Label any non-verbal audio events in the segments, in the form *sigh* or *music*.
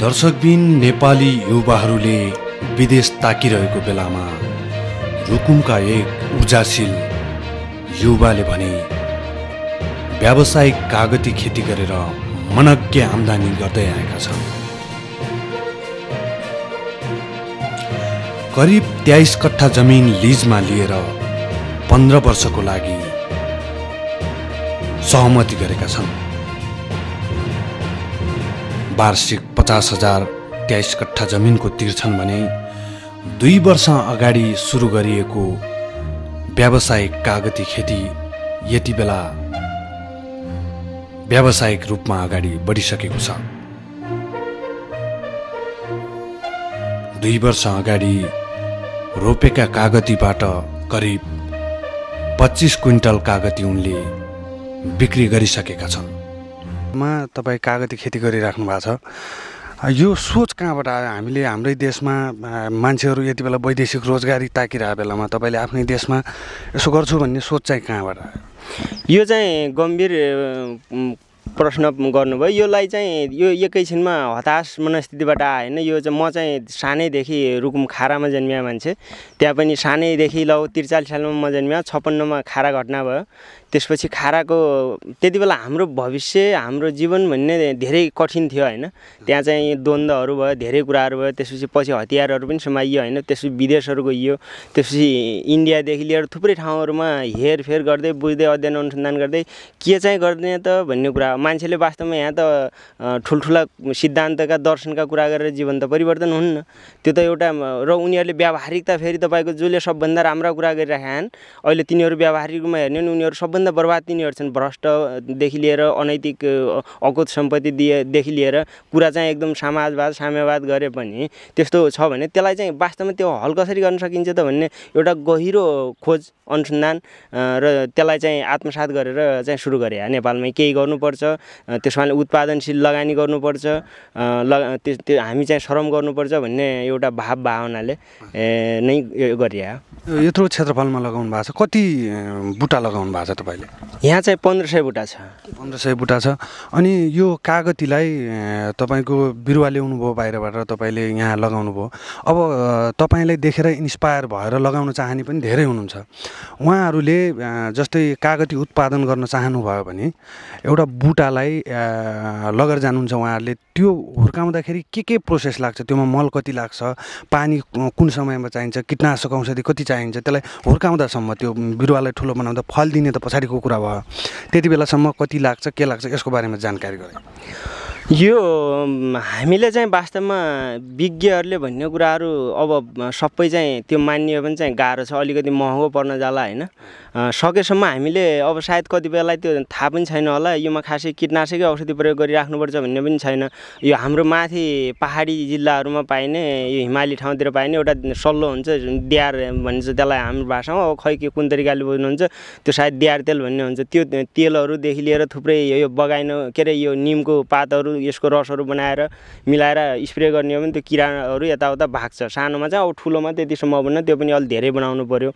दर्शकबिन नेपाली युवाहरूले विदेश ताकिरहेको बेलामा रुकुमका एक ऊर्जाशील युवाले भने व्यावसायिक कागती खेती गरेर मनज्ञ आम्दानी गर्दै आएका छन् करिब तेइस कट्ठा जमिन लिजमा लिएर पन्ध्र वर्षको लागि सहमति गरेका छन् वार्षिक पचास हजार तेइस कट्ठा जमिनको तिर्छन् भने दुई वर्ष अगाडि सुरु गरिएको व्यावसायिक कागती खेती यति बेला व्यावसायिक रूपमा अगाडि बढिसकेको छ दुई वर्ष अगाडि रोपेका कागतीबाट करिब पच्चिस क्विन्टल कागती उनले बिक्री गरिसकेका छन् मा तपाईँ कागती खेती गरिराख्नु भएको छ यो सोच कहाँबाट आयो हामीले हाम्रै देशमा मान्छेहरू यति बेला वैदेशिक रोजगारी ताकिरहेको बेलामा तपाईँले आफ्नै देशमा यसो गर्छु भन्ने सोच चाहिँ कहाँबाट आयो यो चाहिँ गम्भीर प्रश्न गर्नुभयो योलाई चाहिँ यो एकैछिनमा हताश मनस्थितिबाट आएन यो चाहिँ म चाहिँ सानैदेखि रुकुम खारामा जन्मिया मान्छे त्यहाँ पनि सानैदेखि लौ त्रिचालिस सालमा म जन्मिया छप्पन्नमा खारा घटना भयो त्यसपछि खाराको त्यति बेला हाम्रो भविष्य हाम्रो जीवन भन्ने धेरै कठिन थियो होइन त्यहाँ चाहिँ द्वन्द्वहरू भयो धेरै कुराहरू भयो त्यसपछि पछि हतियारहरू पनि समाइयो होइन त्यसपछि विदेशहरू गइयो त्यसपछि इन्डियादेखि लिएर थुप्रै ठाउँहरूमा हेरफेर गर्दै बुझ्दै अध्ययन अनुसन्धान गर्दै के चाहिँ गर्ने त भन्ने कुरा मान्छेले वास्तवमा यहाँ त ठुल्ठुला सिद्धान्तका दर्शनका कुरा गरेर जीवन त परिवर्तन हुन्न त्यो त एउटा र उनीहरूले व्यावहारिकता फेरि तपाईँको जसले सबभन्दा राम्रा कुरा गरिरहेका छन् अहिले तिनीहरू रूपमा हेर्ने भने उनीहरू सबभन्दा सबभन्दा बर्बाद तिनीहरू छन् भ्रष्टदेखि लिएर अनैतिक अकुत सम्पत्ति दिएदेखि लिएर कुरा चाहिँ एकदम समाजवाद साम्यवाद गरे पनि त्यस्तो छ भने त्यसलाई चाहिँ वास्तवमा त्यो हल कसरी गर्न सकिन्छ त भन्ने एउटा गहिरो खोज अनुसन्धान र त्यसलाई चाहिँ आत्मसात गरेर चाहिँ सुरु गरे नेपालमै केही गर्नुपर्छ त्यसमा उत्पादनशील लगानी गर्नुपर्छ लगा हामी चाहिँ श्रम गर्नुपर्छ भन्ने एउटा भाव भावनाले नै गरिया यत्रो क्षेत्रफलमा लगाउनु भएको छ कति बुट्टा लगाउनु भएको छ तपाईँले यहाँ चाहिँ पन्ध्र सय बुटा छ पन्ध्र सय बुटा छ अनि यो कागतीलाई तपाईँको बिरुवा ल्याउनु भयो बाहिरबाट तपाईँले यहाँ लगाउनु भयो अब तपाईँलाई देखेर इन्सपायर भएर लगाउन चाहने पनि धेरै हुनुहुन्छ उहाँहरूले जस्तै कागती उत्पादन गर्न चाहनुभयो भने एउटा बुटालाई लगेर जानुहुन्छ उहाँहरूले त्यो हुर्काउँदाखेरि के के प्रोसेस लाग्छ त्योमा मल कति लाग्छ पानी कुन समयमा चाहिन्छ कीटनाशक औषधि कति चाहिन्छ त्यसलाई हुर्काउँदासम्म त्यो बिरुवालाई ठुलो बनाउँदा फल दिने त पछाडि पछाडिको कुरा भयो त्यति बेलासम्म कति लाग्छ के लाग्छ यसको बारेमा जानकारी गरेँ यो हामीले चाहिँ वास्तवमा विज्ञहरूले भन्ने कुराहरू अब सबै चाहिँ त्यो मान्य पनि चाहिँ गाह्रो छ अलिकति महँगो पर्न जाला होइन सकेसम्म हामीले अब सायद कतिपयलाई त्यो थाहा पनि छैन होला योमा खासै किटनाशकै औषधि प्रयोग गरिराख्नुपर्छ भन्ने पनि छैन यो हाम्रो माथि पाहाडी जिल्लाहरूमा पाइने यो हिमाली ठाउँतिर पाइने एउटा सल्लो हुन्छ दियार भनिन्छ त्यसलाई हाम्रो भाषामा अब खै के कुन तरिकाले बुझ्नुहुन्छ त्यो सायद डियार तेल भन्ने हुन्छ त्यो तेलहरूदेखि लिएर थुप्रै यो बगाइन के अरे यो निमको पातहरू यसको रसहरू बनाएर मिलाएर स्प्रे गर्ने हो भने त्यो किराहरू यताउता भाग्छ सानोमा चाहिँ अब ठुलोमा त्यति सम्भव हुन्न त्यो पनि अलिक धेरै बनाउनु पऱ्यो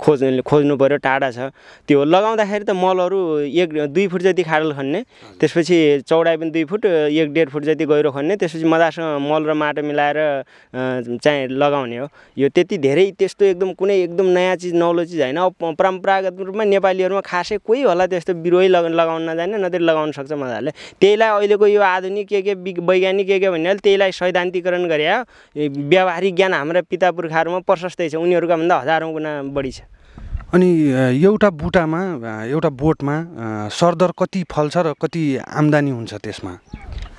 खोज खोज्नु पऱ्यो टाढा छ त्यो लगाउँदाखेरि त मलहरू एक दुई फुट जति खाडल खन्ने त्यसपछि चौडाइ पनि दुई फुट एक डेढ फुट जति गहिरो खन्ने त्यसपछि मजासँग मल र माटो मिलाएर चाहिँ लगाउने हो यो त्यति धेरै त्यस्तो एकदम कुनै एकदम नयाँ चिज नौलो चिज होइन अब परम्परागत रूपमा नेपालीहरूमा खासै कोही होला त्यस्तो बिरुवै लगाउन नजाने नत्र लगाउन सक्छ मजाले त्यहीलाई अहिलेको यो आज आधुनिक के के वैज्ञानिक के के भन्ने त्यहीलाई सैद्धान्तिकरण गरे व्यावहारिक ज्ञान हाम्रा पिता पुर्खाहरूमा प्रशस्तै छ उनीहरूका भन्दा हजारौँ गुणा बढी छ अनि एउटा बुटामा एउटा बोटमा सरदर कति फल्छ र कति आम्दानी हुन्छ त्यसमा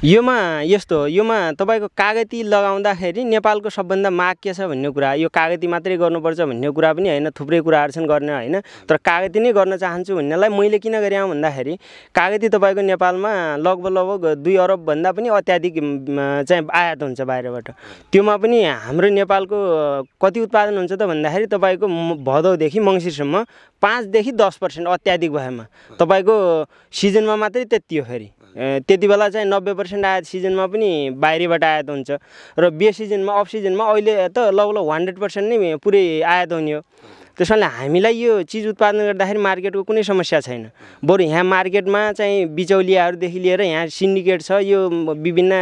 योमा यस्तो योमा तपाईँको कागती लगाउँदाखेरि नेपालको सबभन्दा माग के छ भन्ने कुरा यो कागती मात्रै गर्नुपर्छ भन्ने कुरा पनि होइन थुप्रै कुराहरू छन् गर्ने होइन तर कागती नै गर्न चाहन्छु भन्नेलाई मैले किन गरेँ भन्दाखेरि कागती तपाईँको नेपालमा लगभग लगभग दुई अरबभन्दा पनि अत्याधिक चाहिँ आयात हुन्छ बाहिरबाट त्योमा पनि हाम्रो नेपालको कति उत्पादन हुन्छ त भन्दाखेरि तपाईँको भदौदेखि मङ्सिरसम्म पाँचदेखि दस पर्सेन्ट अत्याधिक भएमा तपाईँको सिजनमा मात्रै त्यति हो फेरि त्यति बेला चाहिँ नब्बे पर्सेन्ट आए सिजनमा पनि बाहिरीबाट आयात हुन्छ र बे सिजनमा अफ सिजनमा अहिले त लगभग हन्ड्रेड पर्सेन्ट नै पुरै आयात हुने हो त्यस कारणले हामीलाई यो चिज उत्पादन गर्दाखेरि मार्केटको कुनै समस्या छैन बरु यहाँ मार्केटमा चाहिँ बिचौलियाहरूदेखि लिएर यहाँ सिन्डिकेट छ यो विभिन्न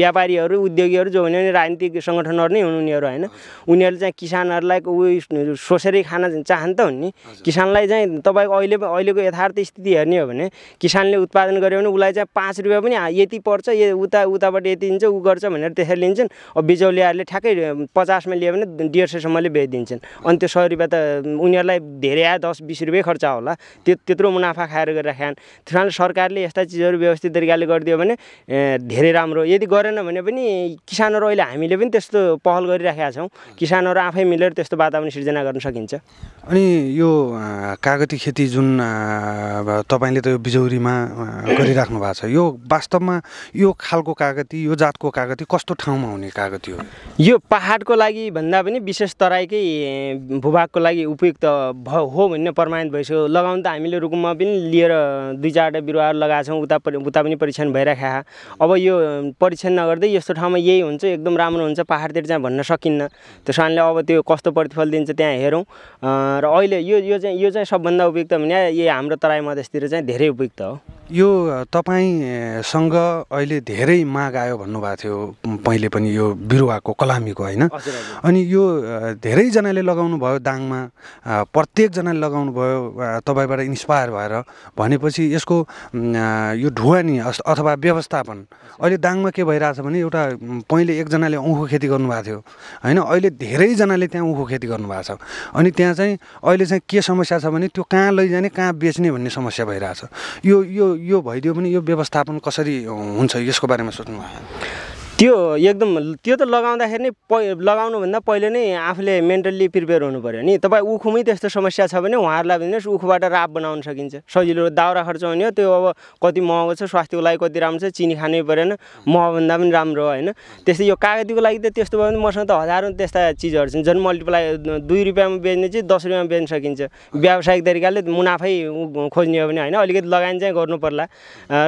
व्यापारीहरू उद्योगीहरू जो हुने राजनीतिक सङ्गठनहरू नै हुन् उनीहरू होइन उनीहरूले चाहिँ किसानहरूलाई उयो सोसेरै खान चाहन् त हुन् नि किसानलाई चाहिँ तपाईँको अहिले अहिलेको यथार्थ स्थिति हेर्ने हो भने किसानले उत्पादन गऱ्यो भने उसलाई चाहिँ पाँच रुपियाँ पनि यति पर्छ उता उताबाट यति दिन्छ ऊ गर्छ भनेर त्यसरी लिन्छन् अब बिचौलियाहरूले ठ्याक्कै पचासमा लियो भने डेढ सयसम्मले बेचिदिन्छन् अनि त्यो सय रुपियाँ त उनीहरूलाई धेरै आयो दस बिस रुपियाँ खर्च होला त्यो त्यत्रो मुनाफा खाएर गरेर त्यस त्यसकारण सरकारले यस्ता चिजहरू व्यवस्थित तरिकाले गरिदियो भने धेरै राम्रो यदि गरेन भने पनि किसानहरू अहिले हामीले पनि त्यस्तो पहल गरिराखेका छौँ किसानहरू आफै मिलेर त्यस्तो वातावरण सिर्जना गर्न सकिन्छ अनि यो कागती खेती जुन तपाईँले त यो बिजौरीमा गरिराख्नु भएको छ यो वास्तवमा यो खालको कागती यो जातको कागती कस्तो ठाउँमा हुने कागती हो यो पहाडको लागि भन्दा पनि विशेष तराईकै भूभागको लागि उपयुक्त भ हो भन्ने प्रमाणित भइसक्यो लगाउनु त हामीले रुकुममा पनि लिएर दुई चारवटा बिरुवाहरू लगाएको छौँ उता पनि उता पनि परीक्षण भइराखेका अब यो परीक्षण नगर्दै यस्तो ठाउँमा यही हुन्छ एकदम राम्रो हुन्छ पाहाडतिर चाहिँ भन्न सकिन्न त्यस कारणले अब त्यो कस्तो प्रतिफल दिन्छ त्यहाँ हेरौँ र अहिले यो यो चाहिँ यो चाहिँ सबभन्दा उपयुक्त भने यही हाम्रो तराई मधेसतिर चाहिँ धेरै उपयुक्त हो यो तपाईँसँग अहिले धेरै माग आयो भन्नुभएको थियो पहिले पनि यो बिरुवाको कलामीको होइन अनि यो धेरैजनाले लगाउनु भयो दाङमा प्रत्येकजनाले लगाउनु भयो तपाईँबाट इन्सपायर भएर भनेपछि यसको यो ढुवानी अथवा व्यवस्थापन अहिले दाङमा के भइरहेछ भने एउटा पहिले एकजनाले उखु खेती गर्नुभएको थियो होइन अहिले धेरैजनाले त्यहाँ उखु खेती गर्नुभएको छ अनि त्यहाँ चाहिँ अहिले चाहिँ के समस्या छ भने त्यो कहाँ लैजाने कहाँ बेच्ने भन्ने समस्या भइरहेछ यो यो यो भइदियो भने यो व्यवस्थापन कसरी हुन्छ यसको बारेमा सोच्नु त्यो एकदम त्यो त लगाउँदाखेरि नै प लगाउनुभन्दा पहिले नै आफूले मेन्टल्ली प्रिपेयर हुनु पऱ्यो नि तपाईँ उखुमै त्यस्तो समस्या छ भने उहाँहरूलाई भन्नुहोस् उखुबाट राप बनाउन सकिन्छ सजिलो दाउरा खर्च हुने हो त्यो अब कति महँगो छ स्वास्थ्यको लागि कति राम्रो छ चिनी खानै परेन महँगोभन्दा पनि राम्रो हो होइन त्यस्तै यो कागतीको लागि त त्यस्तो भयो भने मसँग त हजारौँ त्यस्ता चिजहरू छन् झन् मल्टिप्लाई दुई रुपियाँमा बेच्ने चाहिँ दस रुपियाँमा बेच्न सकिन्छ व्यावसायिक तरिकाले मुनाफै खोज्ने हो भने होइन अलिकति लगानी चाहिँ गर्नु पर्ला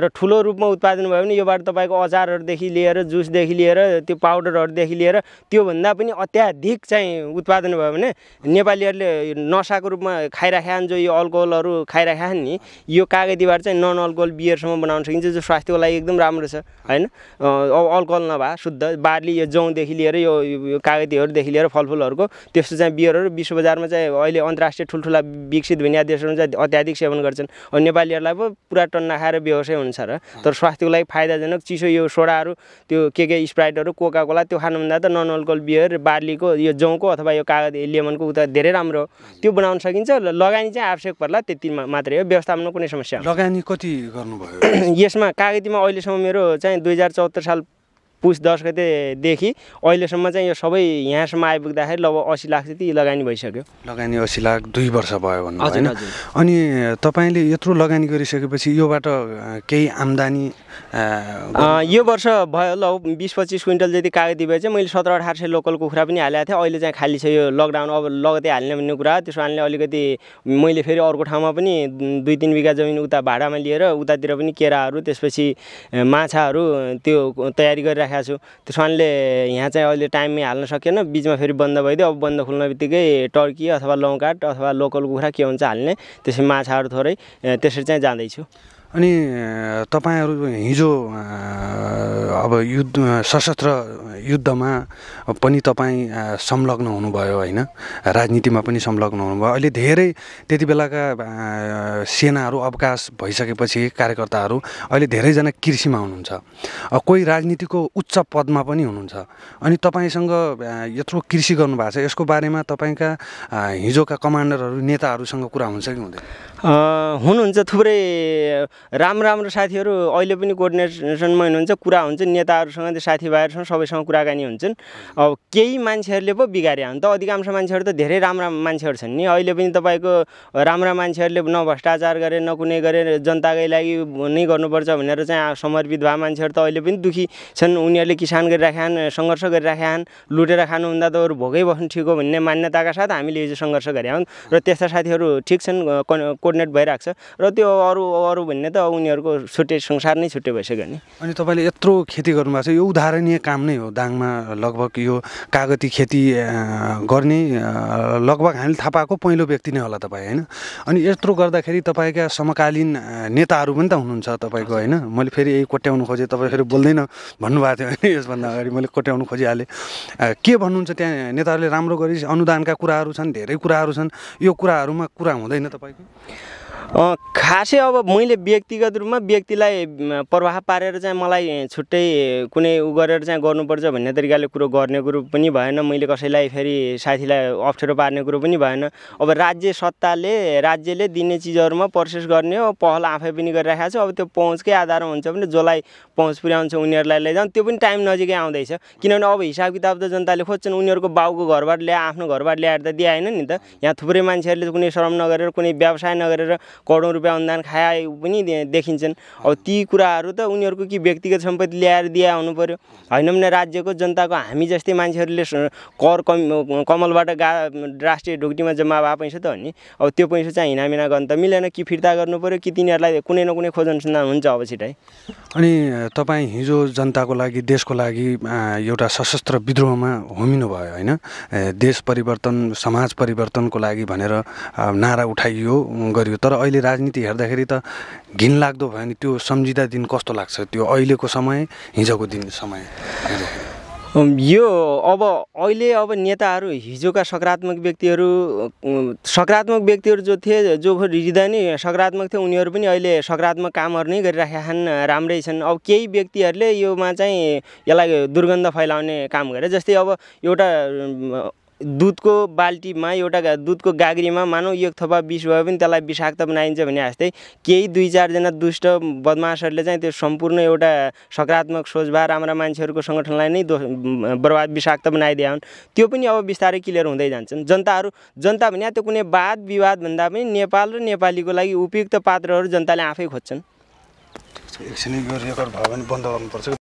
र ठुलो रूपमा उत्पादन भयो भने योबाट तपाईँको अचारहरूदेखि लिएर जुसदेखि तेलदेखि लिएर त्यो पाउडरहरूदेखि लिएर त्योभन्दा पनि अत्याधिक चाहिँ उत्पादन भयो भने नेपालीहरूले नसाको रूपमा खाइराखेका जो यो अल्कोहलहरू खाइराखेका छन् नि यो कागतीबाट चाहिँ नन अल्कोहल बियरसम्म बनाउन सकिन्छ जो स्वास्थ्यको लागि एकदम राम्रो छ होइन अब अल्कोहल नभए शुद्ध बार्ली यो जौँदेखि लिएर यो कागतीहरूदेखि लिएर फलफुलहरूको त्यस्तो चाहिँ बियरहरू विश्व बजारमा चाहिँ अहिले अन्तर्राष्ट्रिय ठुल्ठुला विकसित भइरहेका देशहरूमा चाहिँ अत्याधिक सेवन गर्छन् अनि नेपालीहरूलाई पो पुरा टन्ना खाएर व्यवसाय हुन्छ र तर स्वास्थ्यको लागि फाइदाजनक चिसो यो सोडाहरू त्यो के के बित्तिकै स्प्राइटहरू कोका कोला त्यो खानुभन्दा त नन अल्कोहल बियर बार्लीको यो जौँको अथवा यो कागज लेमनको उता धेरै राम्रो हो त्यो बनाउन सकिन्छ लगानी चाहिँ आवश्यक पर्ला त्यति मात्रै हो व्यवस्थापनमा कुनै समस्या लगानी कति गर्नुभयो *clears throat* यसमा कागतीमा अहिलेसम्म मेरो चाहिँ दुई हजार चौहत्तर साल पुस दस गतेदेखि अहिलेसम्म चाहिँ यो सबै यहाँसम्म आइपुग्दाखेरि लगभग असी लाख जति लगानी भइसक्यो लगानी असी लाख दुई वर्ष भयो भन्नु होइन अनि तपाईँले यत्रो लगानी गरिसकेपछि योबाट केही आम्दानी यो वर्ष भयो ल बिस पच्चिस क्विन्टल जति कागती भए चाहिँ मैले सत्र अठार सय लोकल कुखुरा पनि हालेको थिएँ अहिले चाहिँ खाली छ यो लकडाउन अब लगतै हाल्ने भन्ने कुरा त्यसो कारणले अलिकति मैले फेरि अर्को ठाउँमा पनि दुई तिन बिघा जमिन उता भाडामा लिएर उतातिर पनि केराहरू त्यसपछि माछाहरू त्यो तयारी गरिराखेको राखेको छु त्यस कारणले यहाँ चाहिँ अहिले टाइममै हाल्न सकेन बिचमा फेरि बन्द भइदियो अब बन्द खुल्न बित्तिकै टर्की अथवा लौकाट अथवा लोकल कुखुरा के हुन्छ हाल्ने त्यसरी माछाहरू थोरै त्यसरी चाहिँ जाँदैछु अनि तपाईँहरू हिजो अब युद्ध सशस्त्र युद्धमा पनि तपाईँ संलग्न हुनुभयो होइन राजनीतिमा पनि संलग्न हुनुभयो अहिले धेरै त्यति बेलाका सेनाहरू अवकाश भइसकेपछि कार्यकर्ताहरू अहिले धेरैजना कृषिमा हुनुहुन्छ कोही राजनीतिको उच्च पदमा पनि हुनुहुन्छ अनि तपाईँसँग यत्रो कृषि गर्नुभएको छ यसको बारेमा तपाईँका हिजोका कमान्डरहरू नेताहरूसँग कुरा हुन्छ कि हुँदैन हुनुहुन्छ थुप्रै राम्रो राम्रो साथीहरू अहिले पनि कोर्डिनेसनमा हुनुहुन्छ कुरा हुन्छ हुन्छन् नेताहरूसँग त्यो साथीभाइहरूसँग सबैसँग कुराकानी हुन्छन् अब केही मान्छेहरूले पो बिगारे अन्त अधिकांश मान्छेहरू त धेरै राम्रा मान्छेहरू छन् नि अहिले पनि तपाईँको राम्रा मान्छेहरूले न भ्रष्टाचार गरे न कुनै गरे जनताकै लागि नै गर्नुपर्छ भनेर चाहिँ समर्पित भए मान्छेहरू त अहिले पनि दुःखी छन् उनीहरूले किसान गरिराखेन सङ्घर्ष गरिराखेन लुटेर खानुहुँदा त अरू भोगै बस्नु ठिक हो भन्ने मान्यताका साथ हामीले हिजो सङ्घर्ष गरे हौँ र त्यस्ता साथीहरू ठिक छन् कोर्डिनेट भइरहेको छ र त्यो अरू अरू भन्ने त उनीहरूको छुट्टै संसार नै छुट्टै भइसक्यो नि अनि तपाईँले यत्रो खेती गर्नुभएको छ यो उदाहरणीय काम नै हो दाङमा लगभग यो कागती खेती गर्ने लगभग हामीले थाहा पाएको पहिलो व्यक्ति नै होला तपाईँ होइन अनि यत्रो गर्दाखेरि तपाईँका समकालीन नेताहरू पनि त हुनुहुन्छ तपाईँको होइन मैले फेरि यही कोट्याउनु खोजेँ तपाईँ फेरि बोल्दैन भन्नुभएको थियो होइन यसभन्दा अगाडि मैले कोट्याउनु खोजिहालेँ के भन्नुहुन्छ त्यहाँ नेताहरूले राम्रो गरी अनुदानका कुराहरू छन् धेरै कुराहरू छन् यो कुराहरूमा कुरा हुँदैन तपाईँको खासै अब मैले व्यक्तिगत रूपमा व्यक्तिलाई प्रभाव पारेर चाहिँ मलाई छुट्टै कुनै उ गरेर चाहिँ गर्नुपर्छ भन्ने तरिकाले कुरो गर्ने कुरो पनि भएन मैले कसैलाई फेरि साथीलाई अप्ठ्यारो पार्ने कुरो पनि भएन अब राज्य सत्ताले राज्यले दिने चिजहरूमा प्रोसेस गर्ने हो पहल आफै पनि गरिराखेको छ अब त्यो पहुँचकै आधारमा हुन्छ भने जसलाई पहुँच पुर्याउँछ उनीहरूलाई लैजाउँ त्यो पनि टाइम नजिकै आउँदैछ किनभने अब हिसाब किताब त जनताले खोज्छन् उनीहरूको बाउको घरबाट ल्याए आफ्नो घरबाट ल्याएर त दिएन नि त यहाँ थुप्रै मान्छेहरूले कुनै श्रम नगरेर कुनै व्यवसाय नगरेर करोडौँ रुपियाँ अनुदान खाए पनि देखिन्छन् अब ती कुराहरू त उनीहरूको कि व्यक्तिगत सम्पत्ति ल्याएर दिया हुनु पऱ्यो होइन भने राज्यको जनताको हामी जस्तै मान्छेहरूले कर कम कमलबाट गा राष्ट्रिय ढुक्टीमा जम्मा भए पैसा त हो नि अब त्यो पैसा चाहिँ हिनामिना गर्नु त मिलेन कि फिर्ता गर्नु पऱ्यो कि तिनीहरूलाई कुनै न कुनै खोज अनुसन्धान हुन्छ अब छिटै अनि तपाईँ हिजो जनताको लागि देशको लागि एउटा सशस्त्र विद्रोहमा होमिनु भयो होइन देश परिवर्तन समाज परिवर्तनको लागि भनेर नारा उठाइयो गरियो तर अहिले अहिले राजनीति हेर्दाखेरि त घिनलाग्दो भयो भने त्यो सम्झिँदा दिन कस्तो लाग्छ त्यो अहिलेको समय हिजोको दिन समय यो अब अहिले अब नेताहरू हिजोका सकारात्मक व्यक्तिहरू सकारात्मक व्यक्तिहरू जो थिए जो हृदय नै सकारात्मक थियो उनीहरू पनि अहिले सकारात्मक कामहरू नै गरिराखेका छन् राम्रै छन् अब केही व्यक्तिहरूले योमा चाहिँ यसलाई दुर्गन्ध फैलाउने काम गरे जस्तै अब एउटा दुधको बाल्टीमा एउटा दुधको गाग्रीमा मानौ एक थोपा विष भए पनि त्यसलाई विषाक्त बनाइन्छ भने जस्तै केही दुई चारजना दुष्ट बदमासहरूले चाहिँ त्यो सम्पूर्ण एउटा सकारात्मक सोच भए राम्रा मान्छेहरूको सङ्गठनलाई नै दो बर्बाद विषाक्त बनाइदिया हुन् त्यो पनि अब बिस्तारै क्लियर हुँदै जान्छन् जनताहरू जनता भने त्यो कुनै वाद विवाद भन्दा पनि नेपाल र नेपालीको लागि उपयुक्त पात्रहरू जनताले आफै खोज्छन् एकछिन रेकर्ड भयो भने बन्द गर्नुपर्छ